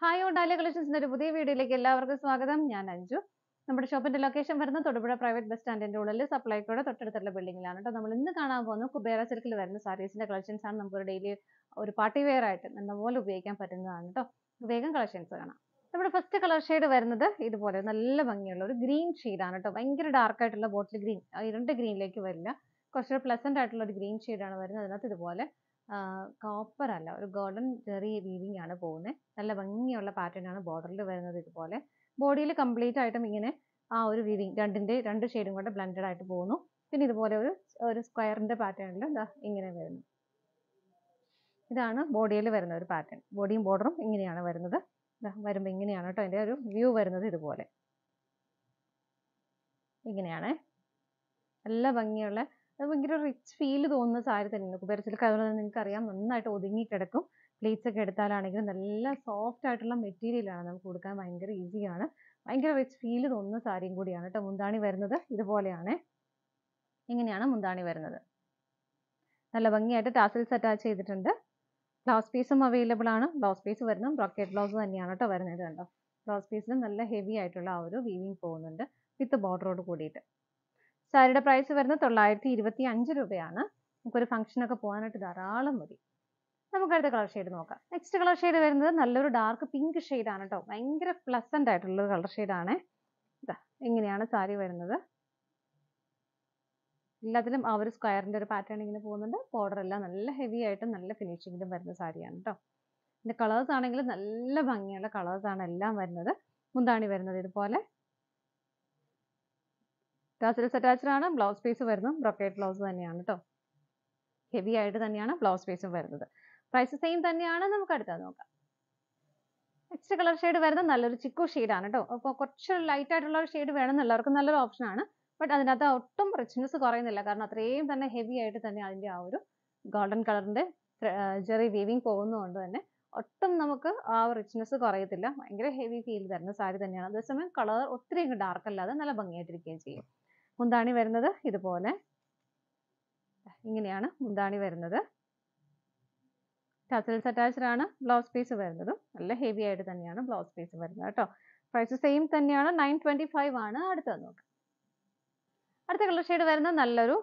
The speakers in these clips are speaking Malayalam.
ഹായ് ഓൺ ഡാലിയ കളക്ഷൻസിന്റെ ഒരു പുതിയ വീഡിയോയിലേക്ക് എല്ലാവർക്കും സ്വാഗതം ഞാൻ അഞ്ജു നമ്മുടെ ഷോപ്പിന്റെ ലൊക്കേഷൻ വരുന്നത് തൊടുപുഴ പ്രൈവറ്റ് ബസ് സ്റ്റാൻഡിന്റെ ഉള്ളിൽ സപ്ലൈക്കോടെ തൊട്ടടുത്തുള്ള ബിൽഡിംഗിലാണ് കേട്ടോ നമ്മൾ ഇന്ന് കാണാൻ പോകുന്നത് കുബേര സിൽക്കിൽ വരുന്ന സാരീസിന്റെ കളക്ഷൻസ് ആണ് നമുക്ക് ഡെയിലി ഒരു പാർട്ടി വെയർ ആയിട്ട് നല്ലപോലെ ഉപയോഗിക്കാൻ പറ്റുന്നതാണ് കേട്ടോ വേഗം കളക്ഷൻസ് കാണാം നമ്മുടെ ഫസ്റ്റ് കളർ ഷെയ്ഡ് വരുന്നത് ഇതുപോലെ നല്ല ഭംഗിയുള്ള ഒരു ഗ്രീൻ ഷെയ്ഡാണ് കേട്ടോ ഭയങ്കര ഡാർക്കായിട്ടുള്ള ബോട്ടിൽ ഗ്രീൻ ഇരണ്ട് ഗ്രീനിലേക്ക് വരില്ല കുറച്ചുകൂടെ പ്ലസന്റ് ആയിട്ടുള്ള ഒരു ഗ്രീൻ ഷെയ്ഡാണ് വരുന്നത് അതിനകത്ത് ഇതുപോലെ അല്ല ഒരു ഗോൾഡൻ ചെറിയ വീവിംഗ് ആണ് പോകുന്നത് നല്ല ഭംഗിയുള്ള പാറ്റേൺ ആണ് ബോർഡറിൽ വരുന്നത് ഇതുപോലെ ബോഡിയിൽ കംപ്ലീറ്റ് ആയിട്ടും ഇങ്ങനെ ആ ഒരു വീവിംഗ് രണ്ടിന്റെ രണ്ട് ഷെയ്ഡും കൂടെ ബ്ലൻഡഡ് ആയിട്ട് പോകുന്നു പിന്നെ ഇതുപോലെ ഒരു ഒരു സ്ക്വയറിൻ്റെ പാറ്റേണിൽ ഇങ്ങനെ വരുന്നു ഇതാണ് ബോഡിയിൽ വരുന്ന ഒരു പാറ്റേൺ ബോഡിയും ബോർഡറും ഇങ്ങനെയാണ് വരുന്നത് വരുമ്പോൾ ഇങ്ങനെയാണ് കേട്ടോ അതിന്റെ ഒരു വ്യൂ വരുന്നത് ഇതുപോലെ ഇങ്ങനെയാണ് നല്ല ഭംഗിയുള്ള അത് ഭയങ്കര റിച്ച് ഫീല് തോന്നുന്ന സാരി തന്നെയാണ്. കുബേരസിൽക്കായത് കൊണ്ട് നിങ്ങൾക്ക് അറിയാം നന്നായിട്ട് ഒതുങ്ങി കിടക്കും. ഒക്കെ എടുത്താലാണെങ്കിലും നല്ല സോഫ്റ്റ് ആയിട്ടുള്ള മെറ്റീരിയലാണ് നമുക്ക് കൊടുക്കാൻ ഭയങ്കര ഈസിയാണ്. ഭയങ്കര റിച്ച് ഫീല് തോന്നുന്ന സാരിയും കൂടിയാണ് കേട്ടോ മുന്താണി വരുന്നത് ഇതുപോലെയാണ് ഇങ്ങനെയാണ് മുന്താണി വരുന്നത് നല്ല ഭംഗിയായിട്ട് ടാസൽസ് അറ്റാച്ച് ചെയ്തിട്ടുണ്ട് ബ്ലൗസ് പീസും അവൈലബിൾ ആണ് ബ്ലൗസ് പീസ് വരുന്നത് ബ്രോക്കറ്റ് ബ്ലൗസ് തന്നെയാണ് കേട്ടോ വരുന്നത് കണ്ടോ ബ്ലൗസ് പീസിലും നല്ല ഹെവി ആയിട്ടുള്ള ആ ഒരു വീവിങ് പോകുന്നുണ്ട് വിത്ത് ബോർഡറോട് കൂടിയിട്ട് സാരിയുടെ പ്രൈസ് വരുന്നത് തൊള്ളായിരത്തി ഇരുപത്തി അഞ്ച് രൂപയാണ് നമുക്കൊരു ഫംഗ്ഷനൊക്കെ പോകാനായിട്ട് ധാരാളം മതി നമുക്ക് അടുത്ത കളർ ഷെയ്ഡ് നോക്കാം നെക്സ്റ്റ് കളർ ഷെയ്ഡ് വരുന്നത് നല്ലൊരു ഡാർക്ക് പിങ്ക് ഷെയ്ഡാണ് കേട്ടോ ഭയങ്കര പ്ലസൻ്റ് ആയിട്ടുള്ളൊരു കളർ ഷെയ്ഡാണ് ഇതാ ഇങ്ങനെയാണ് സാരി വരുന്നത് എല്ലാത്തിലും ആ ഒരു സ്ക്വയറിൻ്റെ ഒരു പാറ്റേൺ ഇങ്ങനെ പോകുന്നുണ്ട് ബോർഡർ എല്ലാം നല്ല ഹെവി ആയിട്ടും നല്ല ഫിനിഷിങ്ങിലും വരുന്ന സാരിയാണ് കേട്ടോ ഇതിൻ്റെ കളേഴ്സ് ആണെങ്കിൽ നല്ല ഭംഗിയുള്ള കളേഴ്സാണ് എല്ലാം വരുന്നത് മുന്താണി വരുന്നത് ഇതുപോലെ ടാസൽസ് അറ്റാച്ച്ഡ് ആണ് ബ്ലൗസ് പീസ് വരുന്നത് ബ്രൊക്കേറ്റ് ബ്ലൗസ് തന്നെയാണ് കേട്ടോ ഹെവി ആയിട്ട് തന്നെയാണ് ബ്ലൗസ് പീസും വരുന്നത് പ്രൈസ് സെയിം തന്നെയാണ് നമുക്ക് അടുത്തത് നോക്കാം നെക്സ്റ്റ് കളർ ഷെയ്ഡ് വരുന്നത് നല്ലൊരു ചിക്കു ഷെയ്ഡാണ് കേട്ടോ അപ്പോൾ കുറച്ച് ലൈറ്റ് ആയിട്ടുള്ള ഒരു ഷെയ്ഡ് വേണമെന്നുള്ളവർക്ക് നല്ലൊരു ഓപ്ഷൻ ആണ് ബട്ട് അതിനകത്ത് ഒട്ടും റിച്ച്നെസ് കുറയുന്നില്ല കാരണം അത്രയും തന്നെ ഹെവി ആയിട്ട് തന്നെ അതിൻ്റെ ആ ഒരു ഗോൾഡൻ കളറിൻ്റെ ജെറി വീവിങ് പോകുന്നതുകൊണ്ട് തന്നെ ഒട്ടും നമുക്ക് ആ റിച്ച്നെസ് കുറയത്തില്ല ഭയങ്കര ഹെവി ഫീൽ തരുന്ന സാരി തന്നെയാണ് അതേസമയം കളർ ഒത്തിരി ഡാർക്ക് അല്ലാതെ നല്ല ഭംഗിയായിട്ടിരിക്കുകയും ചെയ്യും മുന്താണി വരുന്നത് ഇതുപോലെ ഇങ്ങനെയാണ് മുന്താണി വരുന്നത് ടസൽസ് അറ്റാച്ച്ഡ് ആണ് ബ്ലൗസ് പീസ് വരുന്നത് നല്ല ഹെവി ആയിട്ട് തന്നെയാണ് ബ്ലൗസ് പീസ് വരുന്നത് കേട്ടോ പ്രൈസ് സെയിം തന്നെയാണ് നയൻ ട്വന്റി ഫൈവ് ആണ് അടുത്തത് നോക്ക് അടുത്ത കളർ ഷെയ്ഡ് വരുന്നത് നല്ലൊരു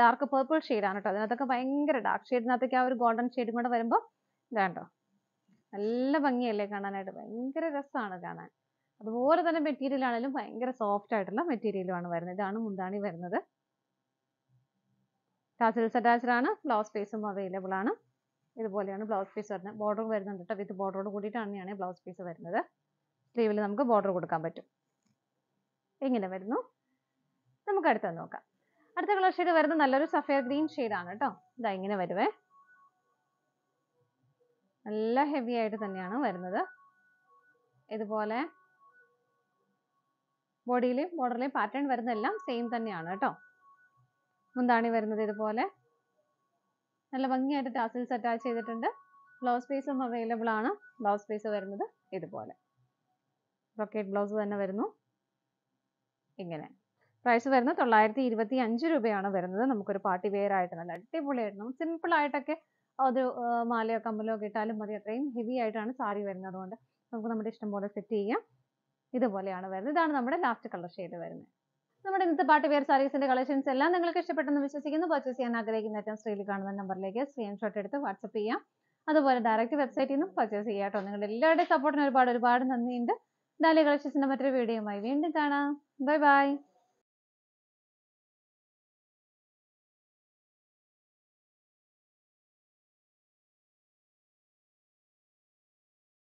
ഡാർക്ക് പേർപ്പിൾ ഷെയ്ഡാണ് കേട്ടോ അതിനകത്തൊക്കെ ഭയങ്കര ഡാർക്ക് ഷെയ്ഡിനകത്തൊക്കെ ആ ഒരു ഗോൾഡൻ ഷെയ്ഡും കൂടെ വരുമ്പോൾ ഇതാണ്ടോ നല്ല ഭംഗിയല്ലേ കാണാനായിട്ട് ഭയങ്കര രസമാണ് കാണാൻ അതുപോലെ തന്നെ മെറ്റീരിയൽ ആണെങ്കിലും ഭയങ്കര സോഫ്റ്റ് ആയിട്ടുള്ള മെറ്റീരിയലുമാണ് വരുന്നത് ഇതാണ് മുന്താണി വരുന്നത് ടാസിൽസ് അറ്റാച്ച്ഡ് ആണ് ബ്ലൗസ് പീസും അവൈലബിൾ ആണ് ഇതുപോലെയാണ് ബ്ലൗസ് പീസ് വരുന്നത് ബോർഡർ വരുന്നുണ്ട് കേട്ടോ വിത്ത് ബോർഡറോട് കൂടിയിട്ടാണ് ബ്ലൗസ് പീസ് വരുന്നത് സ്ലീവിൽ നമുക്ക് ബോർഡർ കൊടുക്കാൻ പറ്റും ഇങ്ങനെ വരുന്നു നമുക്ക് അടുത്തത് നോക്കാം അടുത്ത കളർ ഷെയ്ഡ് വരുന്നത് നല്ലൊരു സഫയർ ഗ്രീൻ ആണ് കേട്ടോ ഇതാ ഇങ്ങനെ വരുവേ നല്ല ഹെവി ആയിട്ട് തന്നെയാണ് വരുന്നത് ഇതുപോലെ ബോഡിയിലെയും ബോർഡറിലെയും പാറ്റേൺ വരുന്നതെല്ലാം സെയിം തന്നെയാണ് കേട്ടോ മുന്താണി വരുന്നത് ഇതുപോലെ നല്ല ഭംഗിയായിട്ട് ടാസിൽസ് അറ്റാച്ച് ചെയ്തിട്ടുണ്ട് ബ്ലൗസ് പീസും അവൈലബിൾ ആണ് ബ്ലൗസ് പീസ് വരുന്നത് ഇതുപോലെ റോക്കറ്റ് ബ്ലൗസ് തന്നെ വരുന്നു ഇങ്ങനെ പ്രൈസ് വരുന്നത് തൊള്ളായിരത്തി ഇരുപത്തി അഞ്ച് രൂപയാണ് വരുന്നത് നമുക്കൊരു പാർട്ടി വെയർ ആയിട്ട് നല്ല അടിപൊളിയായിട്ട് നമുക്ക് സിമ്പിൾ ആയിട്ടൊക്കെ ഒരു മാലയോ കമ്മലോ ഒക്കെ ഇട്ടാലും മതി അത്രയും ഹെവി ആയിട്ടാണ് സാരി വരുന്നത് അതുകൊണ്ട് നമുക്ക് നമ്മുടെ ഇഷ്ടം പോലെ സെറ്റ് ചെയ്യാം ഇതുപോലെയാണ് വരുന്നത് ഇതാണ് നമ്മുടെ ലാസ്റ്റ് കളർ ഷെയ്ഡ് വരുന്നത് നമ്മുടെ ഇന്നത്തെ പാട്ട് വെയർ സാരീസിന്റെ കളക്ഷൻസ് എല്ലാം നിങ്ങൾക്ക് ഇഷ്ടപ്പെട്ടെന്ന് വിശ്വസിക്കുന്നു പർച്ചേസ് ചെയ്യാൻ ആഗ്രഹിക്കുന്ന ഏറ്റവും സ്ത്രീയിൽ കാണുന്ന നമ്പറിലേക്ക് സ്ക്രീൻഷോട്ട് എടുത്ത് വാട്സപ്പ് ചെയ്യാം അതുപോലെ ഡയറക്റ്റ് വെബ്സൈറ്റിൽ നിന്നും പർച്ചേസ് ചെയ്യാം കേട്ടോ നിങ്ങളുടെ എല്ലാവരുടെയും സപ്പോർട്ടിന് ഒരുപാട് ഒരുപാട് നന്ദിയുണ്ട് ഡാലി കളക്ഷൻസിന്റെ മറ്റൊരു വീഡിയോയുമായി വീണ്ടും കാണാം ബൈ ബൈ